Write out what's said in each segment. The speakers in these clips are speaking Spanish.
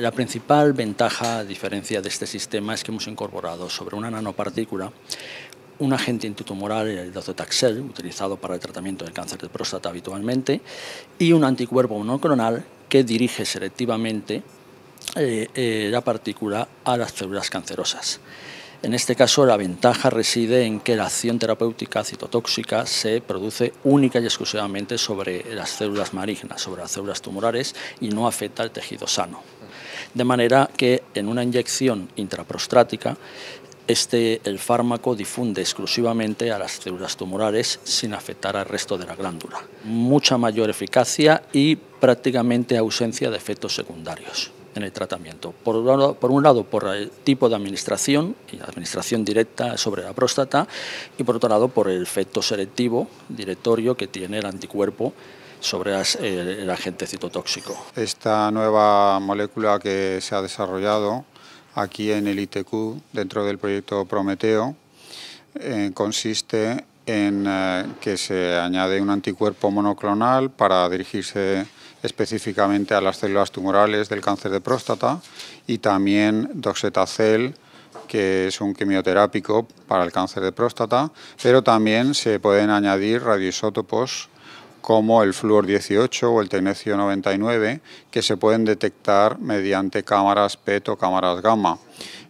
La principal ventaja, diferencia de este sistema, es que hemos incorporado sobre una nanopartícula un agente intratumoral, el docetaxel, utilizado para el tratamiento del cáncer de próstata habitualmente, y un anticuerpo monoclonal que dirige selectivamente eh, eh, la partícula a las células cancerosas. En este caso, la ventaja reside en que la acción terapéutica citotóxica se produce única y exclusivamente sobre las células malignas, sobre las células tumorales, y no afecta al tejido sano. De manera que en una inyección intraprostrática, este, el fármaco difunde exclusivamente a las células tumorales sin afectar al resto de la glándula. Mucha mayor eficacia y prácticamente ausencia de efectos secundarios en el tratamiento. Por un, lado, por un lado, por el tipo de administración, y administración directa sobre la próstata, y por otro lado, por el efecto selectivo, directorio que tiene el anticuerpo sobre eh, el, agente citotóxico. Esta nueva molécula que se ha desarrollado aquí en el ITQ dentro del proyecto Prometeo eh, consiste en eh, que se añade un anticuerpo monoclonal para dirigirse específicamente a las células tumorales del cáncer de próstata y también doxetacel, que es un quimioterápico para el cáncer de próstata, pero también se pueden añadir radioisótopos como el fluor 18 o el tecnecio 99, que se pueden detectar mediante cámaras PET o cámaras gamma.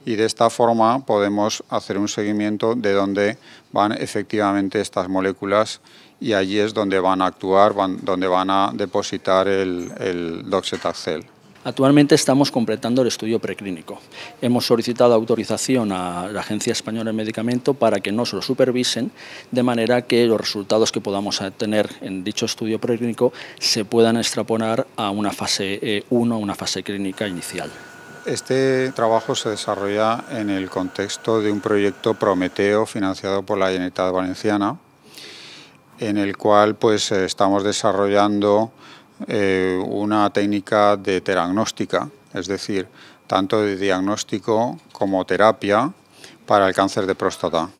Y de esta forma podemos hacer un seguimiento de dónde van efectivamente estas moléculas y allí es donde van a actuar, donde van a depositar el, el Actualmente estamos completando el estudio preclínico. Hemos solicitado autorización a la Agencia Española de Medicamento para que nos lo supervisen, de manera que los resultados que podamos obtener en dicho estudio preclínico se puedan extrapolar a una fase 1, eh, una fase clínica inicial. Este trabajo se desarrolla en el contexto de un proyecto Prometeo financiado por la Generalitat Valenciana, en el cual pues, estamos desarrollando eh, una técnica de teragnóstica, es decir, tanto de diagnóstico como terapia para el cáncer de próstata.